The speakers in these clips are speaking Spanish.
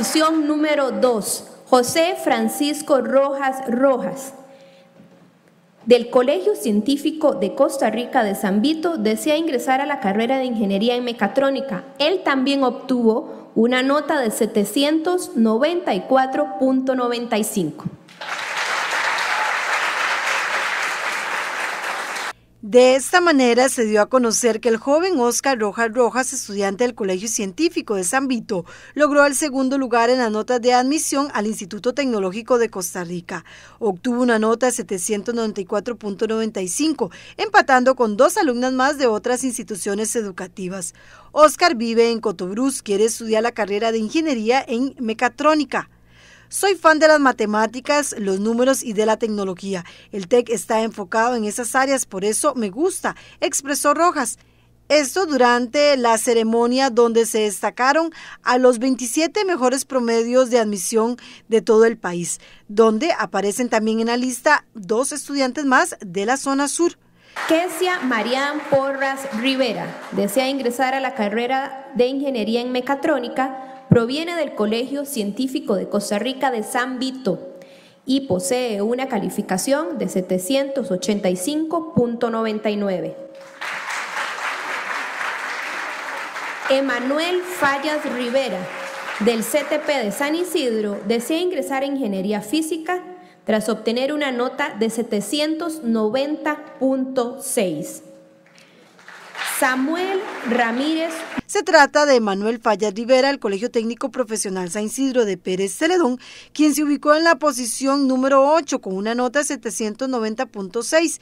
Posición número 2, José Francisco Rojas Rojas, del Colegio Científico de Costa Rica de San Vito, desea ingresar a la carrera de Ingeniería en Mecatrónica. Él también obtuvo una nota de 794.95. De esta manera se dio a conocer que el joven Oscar Rojas Rojas, estudiante del Colegio Científico de San Vito, logró el segundo lugar en la nota de admisión al Instituto Tecnológico de Costa Rica. Obtuvo una nota de 794.95, empatando con dos alumnas más de otras instituciones educativas. Oscar vive en Cotobruz, quiere estudiar la carrera de Ingeniería en Mecatrónica. Soy fan de las matemáticas, los números y de la tecnología. El TEC está enfocado en esas áreas, por eso me gusta, expresó Rojas. Esto durante la ceremonia donde se destacaron a los 27 mejores promedios de admisión de todo el país, donde aparecen también en la lista dos estudiantes más de la zona sur. Kesia Marian Porras Rivera desea ingresar a la carrera de Ingeniería en Mecatrónica, proviene del Colegio Científico de Costa Rica de San Vito y posee una calificación de 785.99. Emanuel Fallas Rivera, del CTP de San Isidro, desea ingresar a Ingeniería Física tras obtener una nota de 790.6. Samuel Ramírez. Se trata de Manuel Falla Rivera, el Colegio Técnico Profesional San Isidro de Pérez Celedón, quien se ubicó en la posición número 8 con una nota de 790.6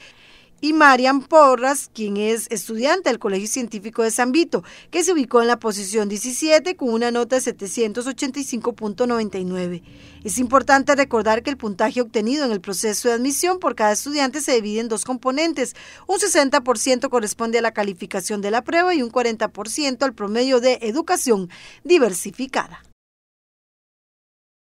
y Marian Porras, quien es estudiante del Colegio Científico de San Vito, que se ubicó en la posición 17 con una nota de 785.99. Es importante recordar que el puntaje obtenido en el proceso de admisión por cada estudiante se divide en dos componentes. Un 60% corresponde a la calificación de la prueba y un 40% al promedio de educación diversificada.